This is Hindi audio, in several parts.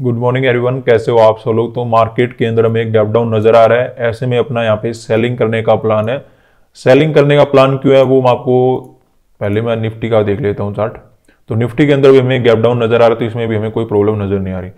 गुड मॉर्निंग एवरीवन कैसे हो आप सब लोग तो मार्केट के अंदर हमें एक डाउन नजर आ रहा है ऐसे में अपना यहाँ पे सेलिंग करने का प्लान है सेलिंग करने का प्लान क्यों है वो मैं आपको पहले मैं निफ्टी का देख लेता हूँ चार्ट तो निफ्टी के अंदर भी हमें गैप डाउन नजर आ रहा है तो इसमें भी हमें कोई प्रॉब्लम नजर नहीं आ रही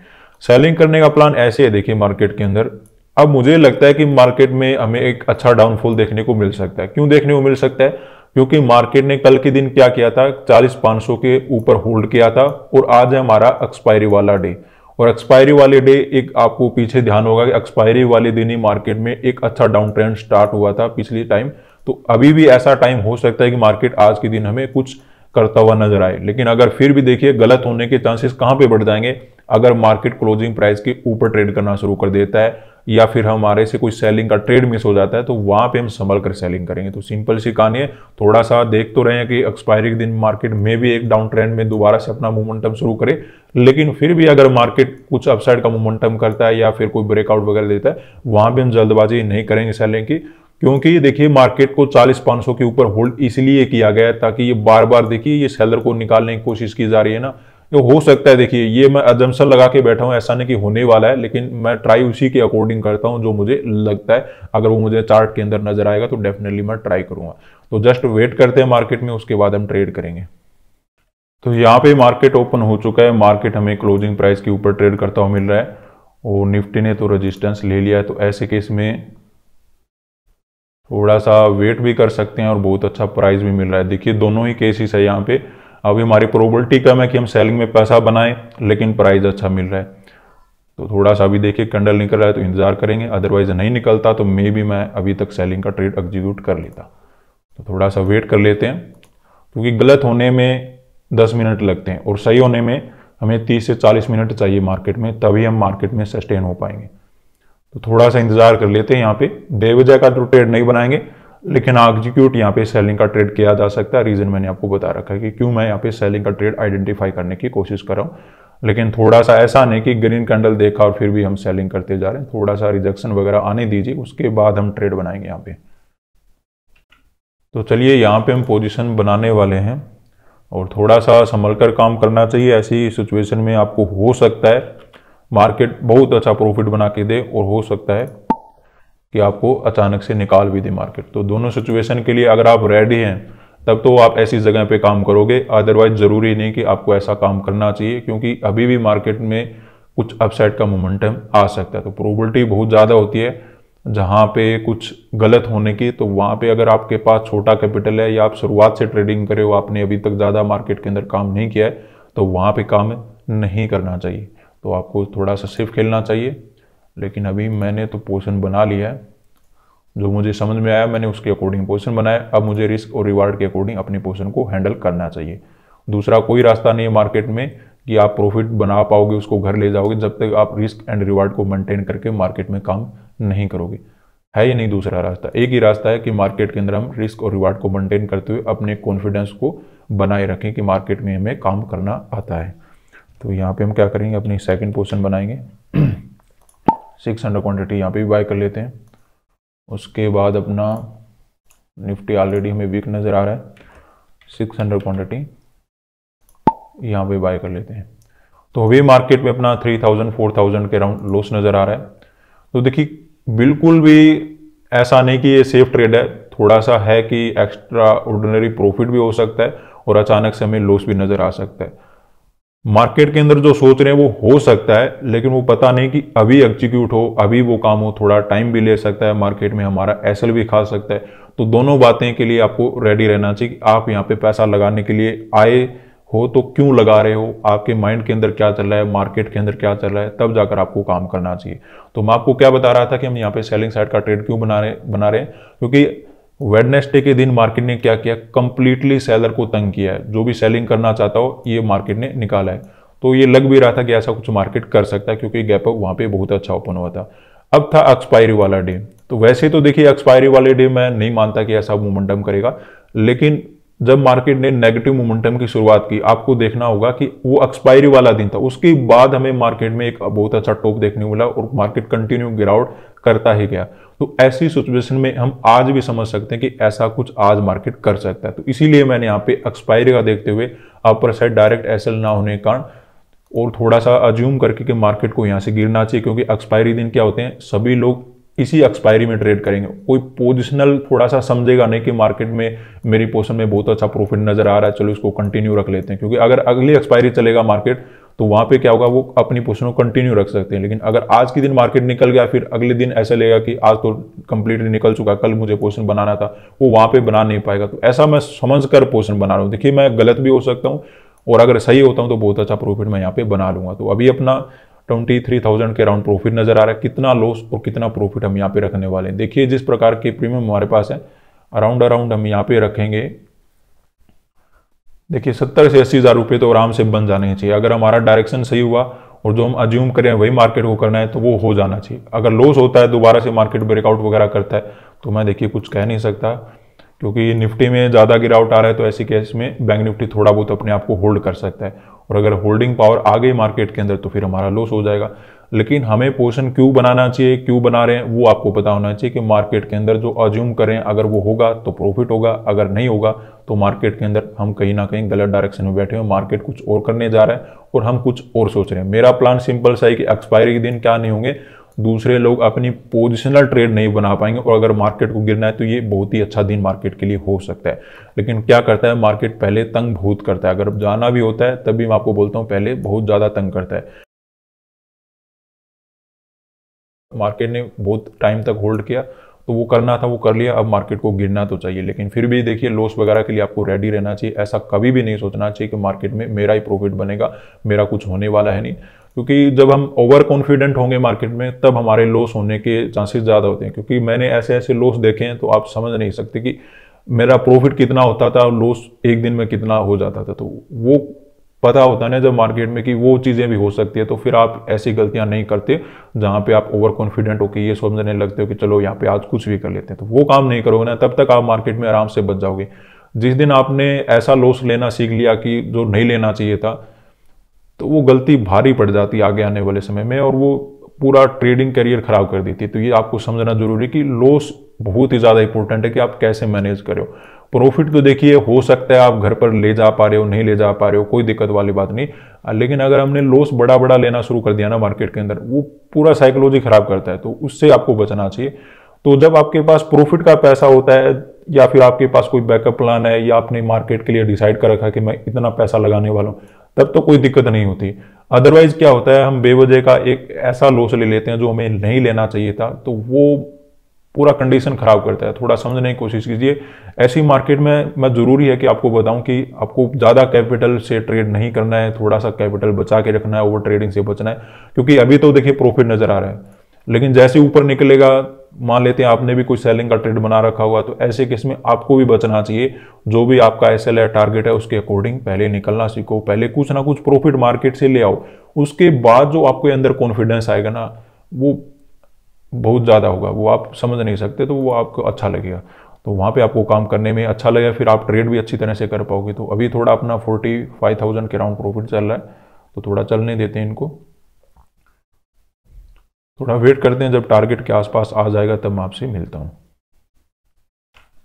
सेलिंग करने का प्लान ऐसे है देखिए मार्केट के अंदर अब मुझे लगता है कि मार्केट में हमें एक अच्छा डाउनफॉल देखने को मिल सकता है क्यों देखने को मिल सकता है क्योंकि मार्केट ने कल के दिन क्या किया था चालीस पाँच सौ के ऊपर होल्ड किया था और आज है हमारा एक्सपायरी वाला डे और एक्सपायरी वाले डे एक आपको पीछे ध्यान होगा कि एक्सपायरी वाले दिन ही मार्केट में एक अच्छा डाउन ट्रेंड स्टार्ट हुआ था पिछले टाइम तो अभी भी ऐसा टाइम हो सकता है कि मार्केट आज के दिन हमें कुछ करता हुआ नजर आए लेकिन अगर फिर भी देखिए गलत होने के चांसेस कहाँ पे बढ़ जाएंगे अगर मार्केट क्लोजिंग प्राइस के ऊपर ट्रेड करना शुरू कर देता है या फिर हमारे से कोई सेलिंग का ट्रेड मिस हो जाता है तो वहां पे हम संभल कर सेलिंग करेंगे तो सिंपल सी कहानी है थोड़ा सा देख तो रहे हैं कि एक्सपायरी के दिन मार्केट में भी एक डाउन ट्रेंड में दोबारा से अपना मोमेंटम शुरू करे लेकिन फिर भी अगर मार्केट कुछ अपसाइड का मोमेंटम करता है या फिर कोई ब्रेकआउट वगैरह देता है वहां पर हम जल्दबाजी नहीं करेंगे सेलिंग की क्योंकि देखिए मार्केट को चालीस पाँच के ऊपर होल्ड इसलिए किया गया है ताकि ये बार बार देखिए ये सेलर को निकालने की कोशिश की जा रही है ना तो हो सकता है देखिए ये मैं अजमसर लगा के बैठा हूँ ऐसा नहीं कि होने वाला है लेकिन मैं ट्राई उसी के अकॉर्डिंग करता हूँ जो मुझे लगता है अगर वो मुझे चार्ट के अंदर नजर आएगा तो डेफिनेटली मैं ट्राई करूंगा तो जस्ट वेट करते हैं मार्केट में उसके बाद हम ट्रेड करेंगे तो यहाँ पे मार्केट ओपन हो चुका है मार्केट हमें क्लोजिंग प्राइस के ऊपर ट्रेड करता हुआ मिल रहा है और निफ्टी ने तो रजिस्टेंस ले लिया है तो ऐसे केस में थोड़ा सा वेट भी कर सकते हैं और बहुत अच्छा प्राइस भी मिल रहा है देखिए दोनों ही केसेस है यहाँ पे अभी हमारी प्रोबलिटी कम है कि हम सेलिंग में पैसा बनाएं लेकिन प्राइस अच्छा मिल रहा है तो थोड़ा सा अभी देखिए कैंडल निकल रहा है तो इंतज़ार करेंगे अदरवाइज नहीं निकलता तो मे भी मैं अभी तक सेलिंग का ट्रेड एग्जीक्यूट कर लेता तो थोड़ा सा वेट कर लेते हैं क्योंकि गलत होने में दस मिनट लगते हैं और सही होने में हमें तीस से चालीस मिनट चाहिए मार्केट में तभी हम मार्केट में सस्टेन हो पाएंगे तो थोड़ा सा इंतज़ार कर लेते हैं यहाँ पे देवजय का तो ट्रेड नहीं बनाएंगे लेकिन एग्जीक्यूट यहाँ पे सेलिंग का ट्रेड किया जा सकता है रीज़न मैंने आपको बता रखा है कि क्यों मैं यहाँ पे सेलिंग का ट्रेड आइडेंटिफाई करने की कोशिश कर रहा हूँ लेकिन थोड़ा सा ऐसा नहीं कि ग्रीन कैंडल देखा और फिर भी हम सेलिंग करते जा रहे हैं थोड़ा सा रिजेक्शन वगैरह आने दीजिए उसके बाद हम ट्रेड बनाएंगे यहाँ पे तो चलिए यहाँ पे हम पोजिशन बनाने वाले हैं और थोड़ा सा संभल कर काम करना चाहिए ऐसी सिचुएशन में आपको हो सकता है मार्केट बहुत अच्छा प्रॉफिट बना के दे और हो सकता है कि आपको अचानक से निकाल भी दे मार्केट तो दोनों सिचुएशन के लिए अगर आप रेडी हैं तब तो आप ऐसी जगह पे काम करोगे अदरवाइज ज़रूरी नहीं कि आपको ऐसा काम करना चाहिए क्योंकि अभी भी मार्केट में कुछ अपसाइड का मोमेंटम आ सकता है तो प्रोबेबिलिटी बहुत ज़्यादा होती है जहाँ पे कुछ गलत होने की तो वहाँ पे अगर आपके पास छोटा कैपिटल है या आप शुरुआत से ट्रेडिंग करे हो आपने अभी तक ज़्यादा मार्केट के अंदर काम नहीं किया है तो वहाँ पर काम नहीं करना चाहिए तो आपको थोड़ा सा सेफ खेलना चाहिए लेकिन अभी मैंने तो पोजिशन बना लिया है जो मुझे समझ में आया मैंने उसके अकॉर्डिंग पोजिशन बनाया अब मुझे रिस्क और रिवार्ड के अकॉर्डिंग अपने पोजिशन को हैंडल करना चाहिए दूसरा कोई रास्ता नहीं है मार्केट में कि आप प्रॉफिट बना पाओगे उसको घर ले जाओगे जब तक आप रिस्क एंड रिवार्ड को मेंटेन करके मार्केट में काम नहीं करोगे है ही नहीं दूसरा रास्ता एक ही रास्ता है कि मार्केट के अंदर हम रिस्क और रिवार्ड को मेंटेन करते हुए अपने कॉन्फिडेंस को बनाए रखें कि मार्केट में हमें काम करना आता है तो यहाँ पे हम क्या करेंगे अपनी सेकंड पोर्शन बनाएंगे सिक्स हंड्रेड क्वान्टिटी यहाँ पे भी बाय कर लेते हैं उसके बाद अपना निफ्टी ऑलरेडी हमें वीक नज़र आ रहा है सिक्स हंड्रेड क्वान्टिटी यहाँ पे बाय कर लेते हैं तो वे मार्केट में अपना थ्री थाउजेंड फोर थाउजेंड के अराउंड लॉस नज़र आ रहा है तो देखिए बिल्कुल भी ऐसा नहीं कि ये सेफ ट्रेड है थोड़ा सा है कि एक्स्ट्रा ऑर्डिनरी प्रॉफिट भी हो सकता है और अचानक से हमें लॉस भी नज़र आ सकता है मार्केट के अंदर जो सोच रहे हैं वो हो सकता है लेकिन वो पता नहीं कि अभी एग्जीक्यूट हो अभी वो काम हो थोड़ा टाइम भी ले सकता है मार्केट में हमारा एसल भी खा सकता है तो दोनों बातें के लिए आपको रेडी रहना चाहिए कि आप यहाँ पे पैसा लगाने के लिए आए हो तो क्यों लगा रहे हो आपके माइंड के अंदर क्या चल रहा है मार्केट के अंदर क्या चल रहा है तब जाकर आपको काम करना चाहिए तो मैं आपको क्या बता रहा था कि हम यहाँ पे सेलिंग साइड का ट्रेड क्यों बना रहे बना रहे हैं क्योंकि वेडनेसडे के दिन मार्केट ने क्या किया कंप्लीटली सेलर को तंग किया है जो भी सेलिंग करना चाहता हो ये मार्केट ने निकाला है तो ये लग भी रहा था कि ऐसा कुछ मार्केट कर सकता है क्योंकि गैप अप वहां पे बहुत अच्छा ओपन हुआ था अब था एक्सपायरी वाला डे तो वैसे तो देखिए एक्सपायरी वाले डे मैं नहीं मानता कि ऐसा मोमेंटम करेगा लेकिन जब मार्केट ने नेगेटिव मोमेंटम की शुरुआत की आपको देखना होगा कि वो एक्सपायरी वाला दिन था उसके बाद हमें मार्केट में एक बहुत अच्छा टॉप देखने को मिला और मार्केट कंटिन्यू गिरावट करता ही गया तो ऐसी सिचुएशन में हम आज भी समझ सकते हैं कि ऐसा कुछ आज मार्केट कर सकता है तो इसीलिए मैंने यहाँ पे एक्सपायरी का देखते हुए अपर साइड डायरेक्ट एस ना होने के कारण और थोड़ा सा अज्यूम करके कि मार्केट को यहाँ से गिरना चाहिए क्योंकि एक्सपायरी दिन क्या होते हैं सभी लोग इसी एक्सपायरी में ट्रेड करेंगे कोई पोजिशनल थोड़ा सा समझेगा नहीं कि मार्केट में मेरी पोजिशन में बहुत अच्छा प्रॉफिट नजर आ रहा है चलो इसको कंटिन्यू रख लेते हैं क्योंकि अगर अगली एक्सपायरी चलेगा मार्केट तो वहां पे क्या होगा वो अपनी पोजिशन को कंटिन्यू रख सकते हैं लेकिन अगर आज के दिन मार्केट निकल गया फिर अगले दिन ऐसा लेगा कि आज तो कंप्लीटली निकल चुका कल मुझे पोजिशन बनाना था वो वहां पे बना नहीं पाएगा तो ऐसा मैं समझ कर पोजिशन बना रहा हूँ देखिए मैं गलत भी हो सकता हूँ और अगर सही होता हूँ तो बहुत अच्छा प्रॉफिट मैं यहाँ पे बना लूंगा तो अभी अपना ट्वेंटी थ्री थाउजेंड के अराउंड प्रॉफिट नजर आ रहा है कितना लॉस और कितना प्रॉफिट हम यहाँ पे रखने वाले हैं देखिए जिस प्रकार के प्रीमियम हमारे पास है अराउंड अराउंड हम यहाँ पे रखेंगे देखिए सत्तर से अस्सी हज़ार रुपये तो आराम से बन जाने चाहिए अगर हमारा डायरेक्शन सही हुआ और जो हम अज्यूम करें वही मार्केट को करना है तो वो हो जाना चाहिए अगर लॉस होता है दोबारा से मार्केट ब्रेकआउट वगैरह करता है तो मैं देखिए कुछ कह नहीं सकता क्योंकि निफ्टी में ज़्यादा गिरावट आ रहा है तो ऐसी केस में बैंक निफ्टी थोड़ा बहुत अपने आप को होल्ड कर सकता है और अगर होल्डिंग पावर आ गई मार्केट के अंदर तो फिर हमारा लॉस हो जाएगा लेकिन हमें पोजिशन क्यों बनाना चाहिए क्यों बना रहे हैं वो आपको पता होना चाहिए कि मार्केट के अंदर जो अज्यूम करें अगर वो होगा तो प्रॉफिट होगा अगर नहीं होगा तो मार्केट के अंदर हम कहीं ना कहीं गलत डायरेक्शन में बैठे हैं मार्केट कुछ और करने जा रहा है और हम कुछ और सोच रहे हैं मेरा प्लान सिंपल सा है कि एक्सपायरी के दिन क्या नहीं होंगे दूसरे लोग अपनी पोजिशनल ट्रेड नहीं बना पाएंगे और अगर मार्केट को गिरना है तो ये बहुत ही अच्छा दिन मार्केट के लिए हो सकता है लेकिन क्या करता है मार्केट पहले तंग बहुत करता है अगर जाना भी होता है तभी मैं आपको बोलता हूँ पहले बहुत ज़्यादा तंग करता है मार्केट ने बहुत टाइम तक होल्ड किया तो वो करना था वो कर लिया अब मार्केट को गिरना तो चाहिए लेकिन फिर भी देखिए लॉस वगैरह के लिए आपको रेडी रहना चाहिए ऐसा कभी भी नहीं सोचना चाहिए कि मार्केट में मेरा ही प्रॉफिट बनेगा मेरा कुछ होने वाला है नहीं क्योंकि जब हम ओवर कॉन्फिडेंट होंगे मार्केट में तब हमारे लॉस होने के चांसेस ज़्यादा होते हैं क्योंकि मैंने ऐसे ऐसे लॉस देखे हैं तो आप समझ नहीं सकते कि मेरा प्रॉफिट कितना होता था और लॉस एक दिन में कितना हो जाता था तो वो पता होता ना जब मार्केट में कि वो चीज़ें भी हो सकती है तो फिर आप ऐसी गलतियां नहीं करते जहां पे आप ओवर कॉन्फिडेंट होकर ये समझने लगते हो कि चलो यहाँ पे आज कुछ भी कर लेते हैं तो वो काम नहीं करोगे ना तब तक आप मार्केट में आराम से बच जाओगे जिस दिन आपने ऐसा लॉस लेना सीख लिया कि जो नहीं लेना चाहिए था तो वो गलती भारी पड़ जाती आगे आने वाले समय में और वो पूरा ट्रेडिंग करियर खराब कर देती तो ये आपको समझना जरूरी कि लॉस बहुत ही ज़्यादा इंपॉर्टेंट है कि आप कैसे मैनेज करो प्रॉफिट तो देखिए हो सकता है आप घर पर ले जा पा रहे हो नहीं ले जा पा रहे हो कोई दिक्कत वाली बात नहीं लेकिन अगर हमने लॉस बड़ा बड़ा लेना शुरू कर दिया ना मार्केट के अंदर वो पूरा साइकोलॉजी खराब करता है तो उससे आपको बचना चाहिए तो जब आपके पास प्रॉफिट का पैसा होता है या फिर आपके पास कोई बैकअप प्लान है या आपने मार्केट के लिए डिसाइड कर रखा है कि मैं इतना पैसा लगाने वाला हूँ तब तो कोई दिक्कत नहीं होती अदरवाइज क्या होता है हम बेवजह का एक ऐसा लॉस ले लेते हैं जो हमें नहीं लेना चाहिए था तो वो पूरा कंडीशन खराब करता है थोड़ा समझने की कोशिश कीजिए ऐसी मार्केट में मैं ज़रूरी है कि आपको बताऊं कि आपको ज़्यादा कैपिटल से ट्रेड नहीं करना है थोड़ा सा कैपिटल बचा के रखना है ओवर ट्रेडिंग से बचना है क्योंकि अभी तो देखिए प्रॉफिट नज़र आ रहा है लेकिन जैसे ऊपर निकलेगा मान लेते हैं आपने भी कोई सेलिंग का ट्रेड बना रखा हुआ तो ऐसे केस में आपको भी बचना चाहिए जो भी आपका एस एल टारगेट है उसके अकॉर्डिंग पहले निकलना सीखो पहले कुछ ना कुछ प्रॉफिट मार्केट से ले आओ उसके बाद जो आपके अंदर कॉन्फिडेंस आएगा ना वो बहुत ज़्यादा होगा वो आप समझ नहीं सकते तो वो आपको अच्छा लगेगा तो वहाँ पे आपको काम करने में अच्छा लगेगा फिर आप ट्रेड भी अच्छी तरह से कर पाओगे तो अभी थोड़ा अपना फोर्टी फाइव थाउजेंड के राउंड प्रॉफिट चल रहा है तो थोड़ा चलने देते हैं इनको थोड़ा वेट करते हैं जब टारगेट के आसपास आ जाएगा तब मैं आपसे मिलता हूँ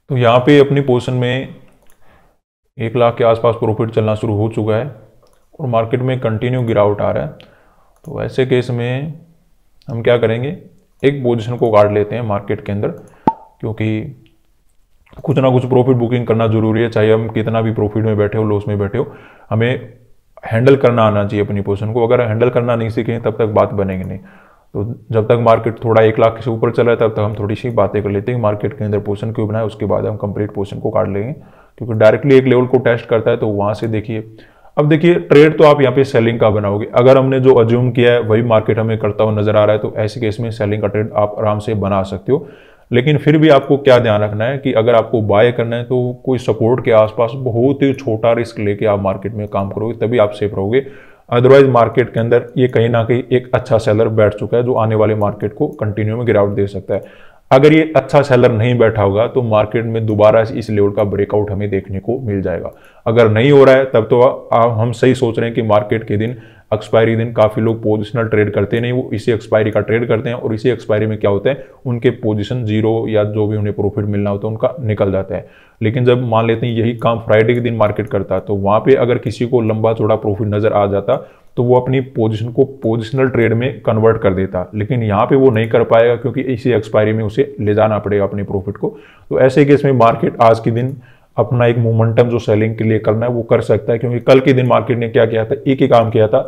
तो यहाँ पे अपनी पोजिशन में एक लाख के आसपास प्रॉफिट चलना शुरू हो चुका है और मार्केट में कंटिन्यू गिरावट आ रहा है तो ऐसे केस में हम क्या करेंगे एक पोजिशन को काट लेते हैं मार्केट के अंदर क्योंकि कुछ ना कुछ प्रॉफिट बुकिंग करना जरूरी है चाहे हम कितना भी प्रॉफिट में बैठे हो लॉस में बैठे हो हमें हैंडल करना आना चाहिए अपनी पोजिशन को अगर हैंडल करना नहीं सीखें तब तक बात बनेगी नहीं तो जब तक मार्केट थोड़ा एक लाख से ऊपर चला है तब तक हम थोड़ी सी बातें कर लेते हैं मार्केट के अंदर पोर्शन क्यों बनाए उसके बाद हम कंप्लीट पोर्शन को काट लेंगे क्योंकि डायरेक्टली एक लेवल को टेस्ट करता है तो वहाँ से देखिए अब देखिए ट्रेड तो आप यहाँ पे सेलिंग का बनाओगे अगर हमने जो अज्यूम किया है वही मार्केट हमें करता हुआ नजर आ रहा है तो ऐसे केस में सेलिंग का ट्रेड आप आराम से बना सकते हो लेकिन फिर भी आपको क्या ध्यान रखना है कि अगर आपको बाय करना है तो कोई सपोर्ट के आसपास बहुत ही छोटा रिस्क लेके आप मार्केट में काम करोगे तभी आप सेफ रहोगे अदरवाइज मार्केट के अंदर ये कहीं ना कहीं एक अच्छा सेलर बैठ चुका है जो आने वाले मार्केट को कंटिन्यू में गिरावट दे सकता है अगर ये अच्छा सेलर नहीं बैठा होगा तो मार्केट में दोबारा इस लेवल का ब्रेकआउट हमें देखने को मिल जाएगा अगर नहीं हो रहा है तब तो हम सही सोच रहे हैं कि मार्केट के दिन एक्सपायरी दिन काफ़ी लोग पोजिशनल ट्रेड करते नहीं वो इसी एक्सपायरी का ट्रेड करते हैं और इसी एक्सपायरी में क्या होता है उनके पोजिशन जीरो या जो भी उन्हें प्रॉफिट मिलना होता है उनका निकल जाता है लेकिन जब मान लेते हैं यही काम फ्राइडे के दिन मार्केट करता है तो वहाँ पर अगर किसी को लंबा चौड़ा प्रॉफिट नज़र आ जाता तो वो अपनी पोजिशन को पोजिशनल ट्रेड में कन्वर्ट कर देता लेकिन यहाँ पे वो नहीं कर पाएगा क्योंकि इसी एक्सपायरी में उसे ले जाना पड़ेगा अपने प्रॉफिट को तो ऐसे केस में मार्केट आज के दिन अपना एक मोमेंटम जो सेलिंग के लिए करना है वो कर सकता है क्योंकि कल के दिन मार्केट ने क्या किया था एक ही काम किया था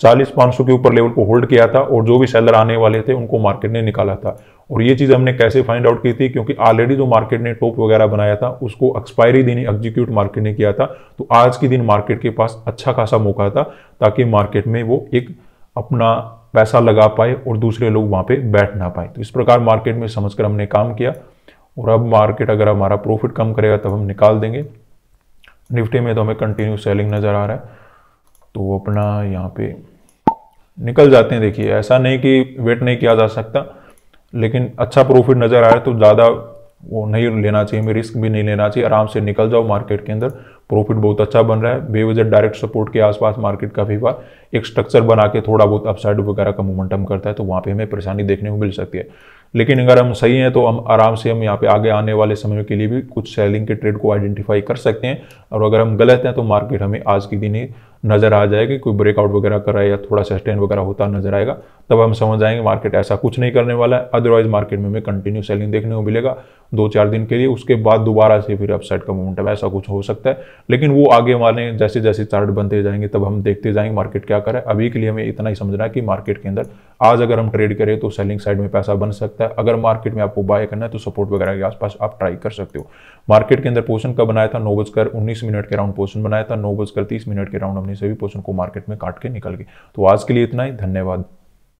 चालीस पाँच सौ के ऊपर लेवल को होल्ड किया था और जो भी सेलर आने वाले थे उनको मार्केट ने निकाला था और ये चीज़ हमने कैसे फाइंड आउट की थी क्योंकि ऑलरेडी जो मार्केट ने टॉप वगैरह बनाया था उसको एक्सपायरी दिन एग्जीक्यूट मार्केट ने किया था तो आज के दिन मार्केट के पास अच्छा खासा मौका था ताकि मार्केट में वो एक अपना पैसा लगा पाए और दूसरे लोग वहां पे बैठ ना पाए तो इस प्रकार मार्केट में समझकर हमने काम किया और अब मार्केट अगर हमारा प्रॉफिट कम करेगा तब हम निकाल देंगे निफ्टी में तो हमें कंटिन्यू सेलिंग नज़र आ रहा है तो अपना यहाँ पे निकल जाते हैं देखिए ऐसा नहीं कि वेट नहीं किया जा सकता लेकिन अच्छा प्रॉफिट नज़र आ रहा है तो ज़्यादा वो नहीं लेना चाहिए हमें रिस्क भी नहीं लेना चाहिए आराम से निकल जाओ मार्केट के अंदर प्रॉफिट बहुत अच्छा बन रहा है बेवजह डायरेक्ट सपोर्ट के आसपास मार्केट काफ़ी बार एक स्ट्रक्चर बना के थोड़ा बहुत अपसाइड वगैरह का मोमेंटम करता है तो वहाँ पर हमें परेशानी देखने को मिल सकती है लेकिन अगर हम सही हैं तो हम आराम से हम यहाँ पे आगे आने वाले समय के लिए भी कुछ सेलिंग के ट्रेड को आइडेंटिफाई कर सकते हैं और अगर हम गलत हैं तो मार्केट हमें आज के दिन ही नज़र आ जाएगी कोई ब्रेकआउट वगैरह कर रहा है या थोड़ा सस्टेन वगैरह होता नजर आएगा तब हम समझ जाएंगे मार्केट ऐसा कुछ नहीं करने वाला है अदरवाइज मार्केट में हमें कंटिन्यू सेलिंग देखने को मिलेगा दो चार दिन के लिए उसके बाद दोबारा से फिर अपसाइड का मोमेंटम ऐसा कुछ हो सकता है लेकिन वो आगे वाले जैसे जैसे चार्ट बनते जाएंगे तब हम देखते जाएंगे मार्केट क्या करे अभी के लिए हमें इतना ही समझना है कि मार्केट के अंदर आज अगर हम ट्रेड करें तो सेलिंग साइड में पैसा बन सकता है अगर मार्केट में आपको बाय करना है तो सपोर्ट वगैरह के आसपास आप ट्राई कर सकते हो मार्केट के अंदर पोर्शन का बनाया था नौ बजकर उन्नीस मिनट के राउंड पोर्सन बनाया था नौ बजकर तीस मिनट के राउंड कंपनी से भी पोर्सन को मार्केट में काट के निकल गई तो आज के लिए इतना ही धन्यवाद